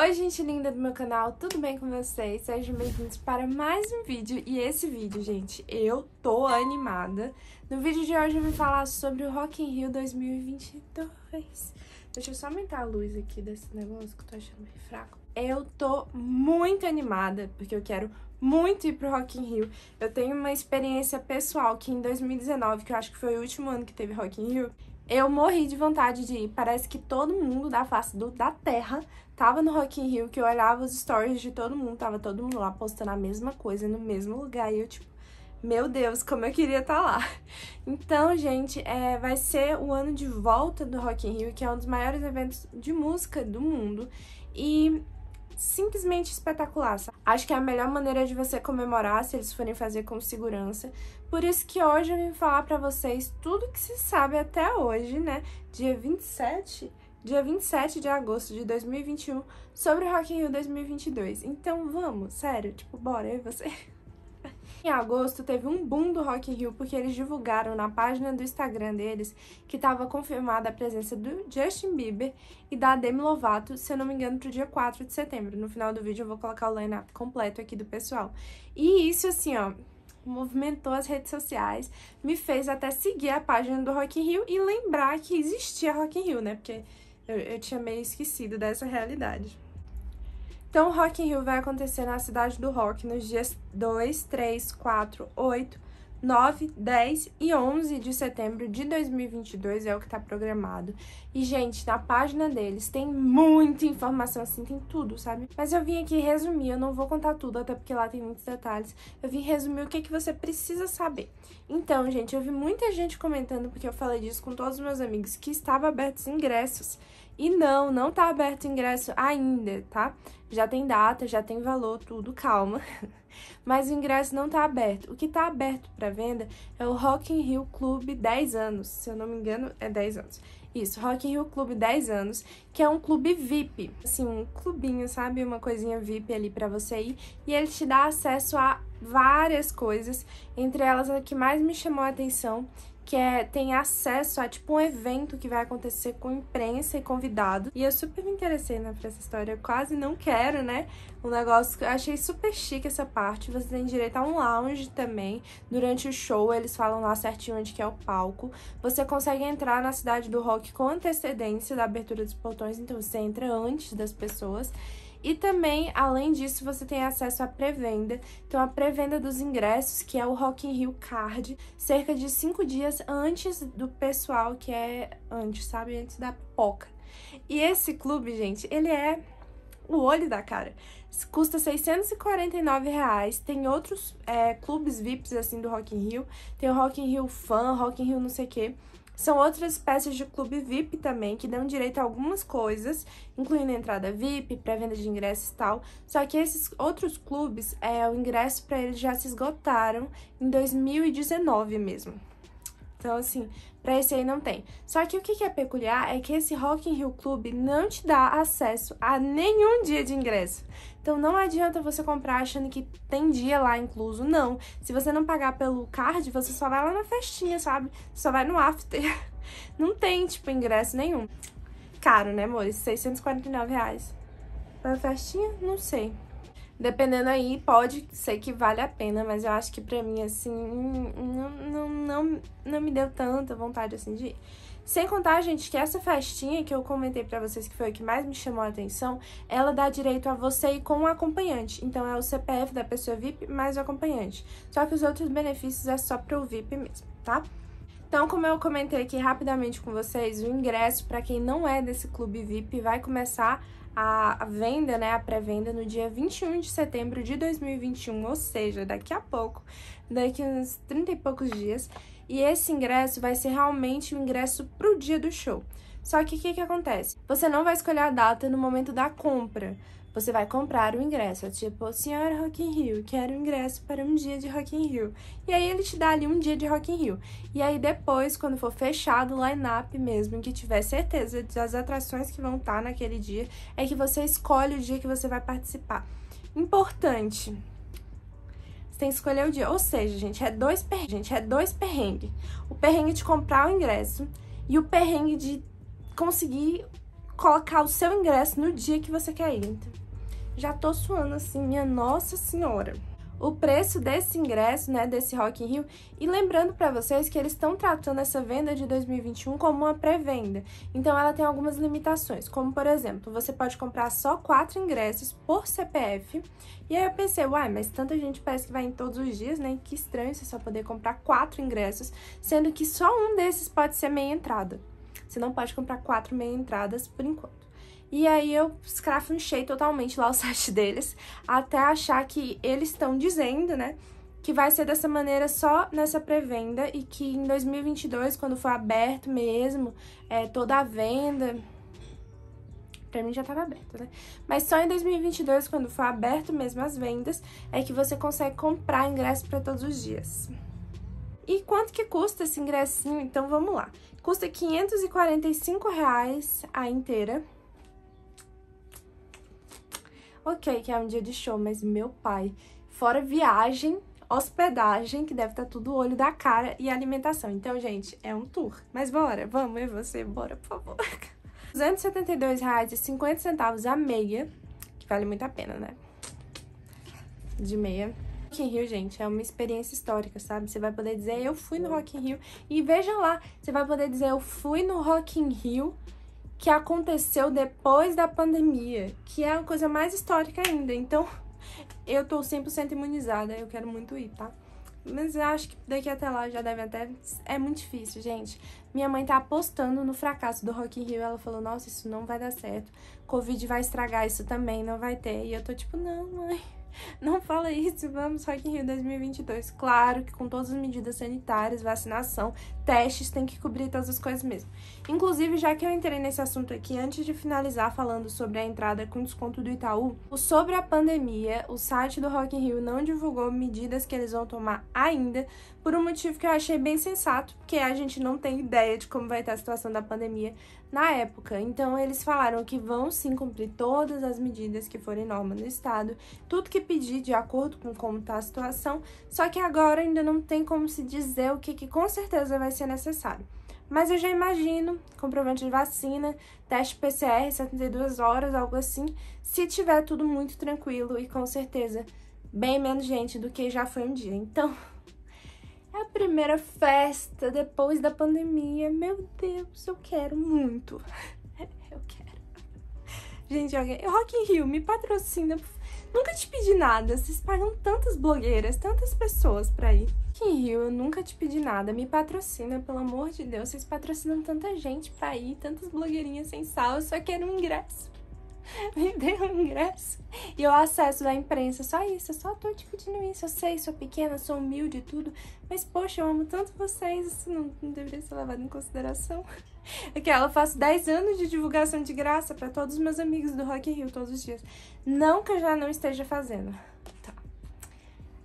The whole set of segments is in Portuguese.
Oi gente linda do meu canal, tudo bem com vocês? Sejam bem-vindos para mais um vídeo e esse vídeo, gente, eu tô animada. No vídeo de hoje eu vou falar sobre o Rock in Rio 2022. Deixa eu só aumentar a luz aqui desse negócio que eu tô achando meio fraco. Eu tô muito animada porque eu quero muito ir pro Rock in Rio. Eu tenho uma experiência pessoal que em 2019, que eu acho que foi o último ano que teve Rock in Rio, eu morri de vontade de ir. Parece que todo mundo da face do, da terra tava no Rock in Rio, que eu olhava os stories de todo mundo, tava todo mundo lá postando a mesma coisa no mesmo lugar. E eu, tipo, meu Deus, como eu queria estar tá lá. Então, gente, é, vai ser o ano de volta do Rock in Rio, que é um dos maiores eventos de música do mundo. E simplesmente espetacular. Acho que é a melhor maneira de você comemorar se eles forem fazer com segurança. Por isso que hoje eu vim falar para vocês tudo que se sabe até hoje, né? Dia 27 dia 27 de agosto de 2021, sobre o Rock in Rio 2022. Então vamos, sério, tipo, bora, aí você. em agosto teve um boom do Rock in Rio porque eles divulgaram na página do Instagram deles que estava confirmada a presença do Justin Bieber e da Demi Lovato, se eu não me engano, pro dia 4 de setembro. No final do vídeo eu vou colocar o line-up completo aqui do pessoal. E isso assim, ó, movimentou as redes sociais, me fez até seguir a página do Rock in Rio e lembrar que existia Rock in Rio, né? Porque eu, eu tinha meio esquecido dessa realidade. Então, o Rock in Rio vai acontecer na Cidade do Rock nos dias 2, 3, 4, 8, 9, 10 e 11 de setembro de 2022 é o que está programado. E, gente, na página deles tem muita informação, assim, tem tudo, sabe? Mas eu vim aqui resumir, eu não vou contar tudo, até porque lá tem muitos detalhes. Eu vim resumir o que, é que você precisa saber. Então, gente, eu vi muita gente comentando, porque eu falei disso com todos os meus amigos, que estava abertos ingressos. E não, não tá aberto o ingresso ainda, tá? Já tem data, já tem valor, tudo, calma. Mas o ingresso não tá aberto. O que tá aberto para venda é o Rock in Rio Clube 10 anos, se eu não me engano, é 10 anos. Isso, Rock in Rio Clube 10 anos, que é um clube VIP. Assim, um clubinho, sabe? Uma coisinha VIP ali para você ir. E ele te dá acesso a várias coisas, entre elas a que mais me chamou a atenção, que é tem acesso a tipo um evento que vai acontecer com imprensa e convidado. E eu super me interessei né, pra essa história, eu quase não quero, né? Um negócio que eu achei super chique essa parte. Você tem direito a um lounge também. Durante o show, eles falam lá certinho onde que é o palco. Você consegue entrar na cidade do rock com antecedência da abertura dos portões, então você entra antes das pessoas. E também, além disso, você tem acesso à pré-venda. Então, a pré-venda dos ingressos, que é o Rock in Rio Card, cerca de cinco dias antes do pessoal que é antes, sabe? Antes da poca E esse clube, gente, ele é o olho da cara. Custa R$ 649, reais. tem outros é, clubes VIPs, assim, do Rock in Rio. Tem o Rock in Rio Fan, Rock in Rio não sei o quê. São outras espécies de clube VIP também, que dão direito a algumas coisas, incluindo entrada VIP, pré-venda de ingressos e tal. Só que esses outros clubes, é, o ingresso para eles já se esgotaram em 2019 mesmo. Então, assim, para esse aí não tem. Só que o que é peculiar é que esse Rock in Rio Club não te dá acesso a nenhum dia de ingresso. Então não adianta você comprar achando que tem dia lá incluso, não. Se você não pagar pelo card, você só vai lá na festinha, sabe? Só vai no after. Não tem, tipo, ingresso nenhum. Caro, né, amores? 649 reais. Pra festinha? Não sei. Dependendo aí, pode ser que vale a pena, mas eu acho que pra mim, assim, não, não, não, não me deu tanta vontade, assim, de ir. Sem contar, gente, que essa festinha que eu comentei para vocês, que foi a que mais me chamou a atenção, ela dá direito a você ir com o um acompanhante. Então, é o CPF da pessoa VIP mais o acompanhante. Só que os outros benefícios é só pro VIP mesmo, tá? Então, como eu comentei aqui rapidamente com vocês, o ingresso para quem não é desse clube VIP vai começar a venda, né, a pré-venda no dia 21 de setembro de 2021, ou seja, daqui a pouco, daqui uns 30 e poucos dias. E esse ingresso vai ser realmente o ingresso pro dia do show. Só que o que, que acontece? Você não vai escolher a data no momento da compra. Você vai comprar o ingresso, é tipo, senhora Rock in Rio, quero ingresso para um dia de Rock in Rio. E aí ele te dá ali um dia de Rock in Rio. E aí depois, quando for fechado o line-up mesmo, que tiver certeza das atrações que vão estar tá naquele dia, é que você escolhe o dia que você vai participar. Importante. Você tem que escolher o dia. Ou seja, gente, é dois perrengues. Gente, é dois perrengues. O perrengue de comprar o ingresso e o perrengue de conseguir colocar o seu ingresso no dia que você quer ir já tô suando assim, minha nossa senhora. O preço desse ingresso, né, desse Rock in Rio, e lembrando para vocês que eles estão tratando essa venda de 2021 como uma pré-venda. Então ela tem algumas limitações, como por exemplo, você pode comprar só quatro ingressos por CPF. E aí eu pensei, uai, mas tanta gente parece que vai em todos os dias, né? Que estranho você só poder comprar quatro ingressos, sendo que só um desses pode ser meia entrada. Você não pode comprar quatro meia entradas por enquanto. E aí eu escrafunchei totalmente lá o site deles, até achar que eles estão dizendo, né, que vai ser dessa maneira só nessa pré-venda e que em 2022, quando for aberto mesmo, é, toda a venda... Pra mim já tava aberto, né? Mas só em 2022, quando for aberto mesmo as vendas, é que você consegue comprar ingresso para todos os dias. E quanto que custa esse ingressinho? Então vamos lá. Custa R$ 545 reais a inteira ok que é um dia de show, mas meu pai, fora viagem, hospedagem, que deve estar tá tudo olho da cara, e alimentação. Então, gente, é um tour. Mas bora, vamos, e você, bora, por favor. R$272,50 a meia, que vale muito a pena, né? De meia. Rock in Rio, gente, é uma experiência histórica, sabe? Você vai poder dizer, eu fui no Rock in Rio. E veja lá, você vai poder dizer, eu fui no Rock in Rio que aconteceu depois da pandemia, que é a coisa mais histórica ainda. Então, eu tô 100% imunizada, eu quero muito ir, tá? Mas eu acho que daqui até lá já deve até. É muito difícil, gente. Minha mãe tá apostando no fracasso do Rock in Rio. Ela falou: Nossa, isso não vai dar certo. Covid vai estragar isso também, não vai ter. E eu tô tipo: Não, mãe, não fala isso, vamos Rock in Rio 2022. Claro que com todas as medidas sanitárias, vacinação, testes, tem que cobrir todas as coisas mesmo. Inclusive, já que eu entrei nesse assunto aqui, antes de finalizar falando sobre a entrada com desconto do Itaú, sobre a pandemia, o site do Rock in Rio não divulgou medidas que eles vão tomar ainda, por um motivo que eu achei bem sensato, porque a gente não tem ideia de como vai estar a situação da pandemia na época. Então, eles falaram que vão sim cumprir todas as medidas que forem norma no estado, tudo que pedir de acordo com como está a situação, só que agora ainda não tem como se dizer o que, que com certeza vai ser necessário. Mas eu já imagino comprovante de vacina, teste PCR, 72 horas, algo assim, se tiver tudo muito tranquilo e com certeza bem menos gente do que já foi um dia. Então, é a primeira festa depois da pandemia. Meu Deus, eu quero muito. Eu quero. Gente, alguém. Rock in Rio, me patrocina, por Nunca te pedi nada, vocês pagam tantas blogueiras, tantas pessoas pra ir. que Rio, eu nunca te pedi nada, me patrocina, pelo amor de Deus, vocês patrocinam tanta gente pra ir, tantas blogueirinhas sem sal, eu só quero um ingresso me dê um ingresso e eu acesso da imprensa. Só isso, eu só tô te pedindo isso. Eu sei, sou pequena, sou humilde e tudo, mas poxa, eu amo tanto vocês, isso não, não deveria ser levado em consideração. Aquela, eu faço 10 anos de divulgação de graça para todos os meus amigos do Rock in Rio todos os dias. Não que eu já não esteja fazendo. Tá.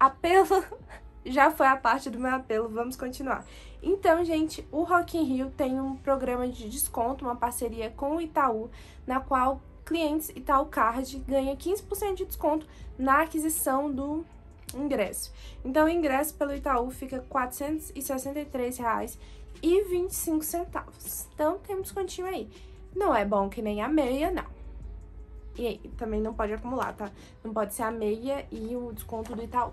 Apelo já foi a parte do meu apelo, vamos continuar. Então, gente, o Rock in Rio tem um programa de desconto, uma parceria com o Itaú, na qual clientes Card ganha 15% de desconto na aquisição do ingresso. Então, o ingresso pelo Itaú fica R$ 463,25. Então, tem um descontinho aí. Não é bom que nem a meia, não. E aí, também não pode acumular, tá? Não pode ser a meia e o desconto do Itaú.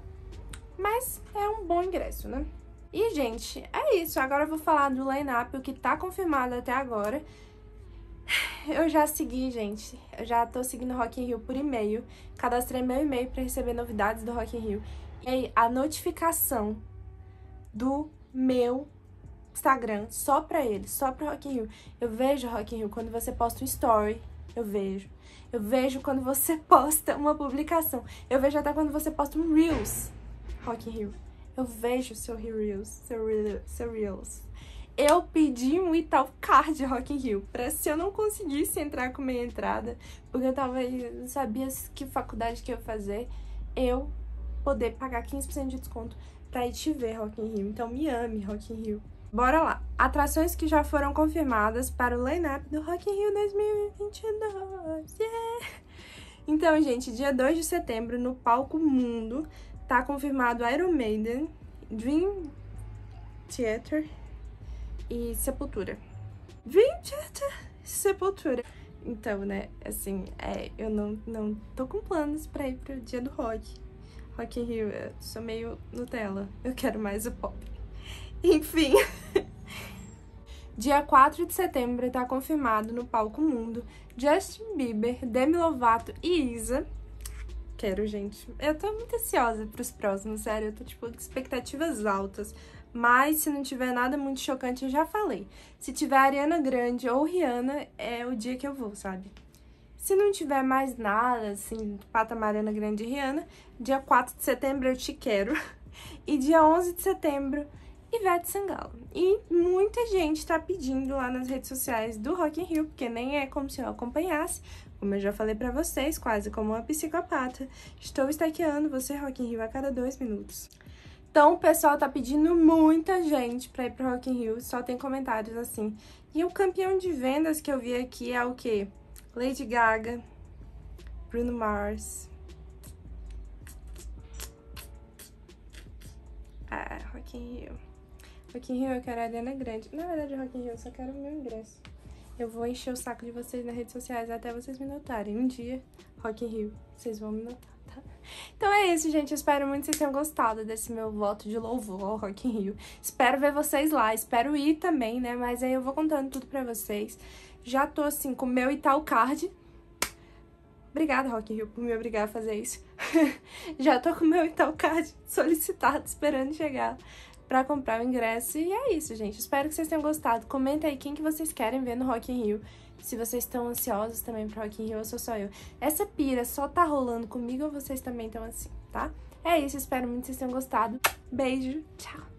Mas é um bom ingresso, né? E, gente, é isso. Agora eu vou falar do line-up, o que tá confirmado até agora eu já segui, gente. Eu já tô seguindo Rock in Rio por e-mail. Cadastrei meu e-mail para receber novidades do Rock in Rio. E a notificação do meu Instagram só pra ele, só pro Rock in Rio. Eu vejo Rock in Rio quando você posta um story, eu vejo. Eu vejo quando você posta uma publicação. Eu vejo até quando você posta um Reels, Rock in Rio. Eu vejo seu Reels, seu Reels, seu Reels eu pedi um Itaú Card Rock in Rio, pra se eu não conseguisse entrar com meia entrada, porque eu tava aí, não sabia que faculdade que eu ia fazer, eu poder pagar 15% de desconto pra ir te ver Rock in Rio. Então me ame, Rock in Rio. Bora lá. Atrações que já foram confirmadas para o line-up do Rock in Rio 2022. Yeah! Então, gente, dia 2 de setembro, no palco Mundo, tá confirmado Iron Maiden, Dream Theater e Sepultura. Vintage Sepultura. Então, né, assim, é, eu não, não tô com planos pra ir pro dia do rock. Rock in Rio, eu sou meio Nutella. Eu quero mais o pop. Enfim. dia 4 de setembro tá confirmado no palco mundo Justin Bieber, Demi Lovato e Isa. Quero, gente. Eu tô muito ansiosa pros próximos, sério. Eu tô, tipo, expectativas altas mas se não tiver nada muito chocante, eu já falei. Se tiver Ariana Grande ou Rihanna, é o dia que eu vou, sabe? Se não tiver mais nada, assim, patamar Ariana Grande e Rihanna, dia 4 de setembro eu te quero. E dia 11 de setembro, Ivete Sangalo. E muita gente tá pedindo lá nas redes sociais do Rock in Rio, porque nem é como se eu acompanhasse, como eu já falei para vocês, quase como uma psicopata. Estou estaqueando você Rock in Rio a cada dois minutos. Então, o pessoal tá pedindo muita gente pra ir pro Rock in Rio, só tem comentários assim. E o campeão de vendas que eu vi aqui é o quê? Lady Gaga, Bruno Mars. Ah, Rock in Rio. Rock in Rio eu quero a arena Grande. Na verdade, Rock in Rio eu só quero o meu ingresso. Eu vou encher o saco de vocês nas redes sociais até vocês me notarem. Um dia, Rock in Rio, vocês vão me notar. Então é isso, gente. Eu espero muito que vocês tenham gostado desse meu voto de louvor ao Rock in Rio. Espero ver vocês lá, espero ir também, né? Mas aí eu vou contando tudo pra vocês. Já tô, assim, com o meu Itaú Card. Obrigada, Rock in Rio, por me obrigar a fazer isso. Já tô com o meu Itaú Card solicitado, esperando chegar para comprar o ingresso. E é isso, gente. Espero que vocês tenham gostado. Comenta aí quem que vocês querem ver no Rock in Rio. Se vocês estão ansiosos também pro Rock in Rio, eu sou só eu. Essa pira só tá rolando comigo ou vocês também estão assim, tá? É isso, espero muito que vocês tenham gostado. Beijo, tchau!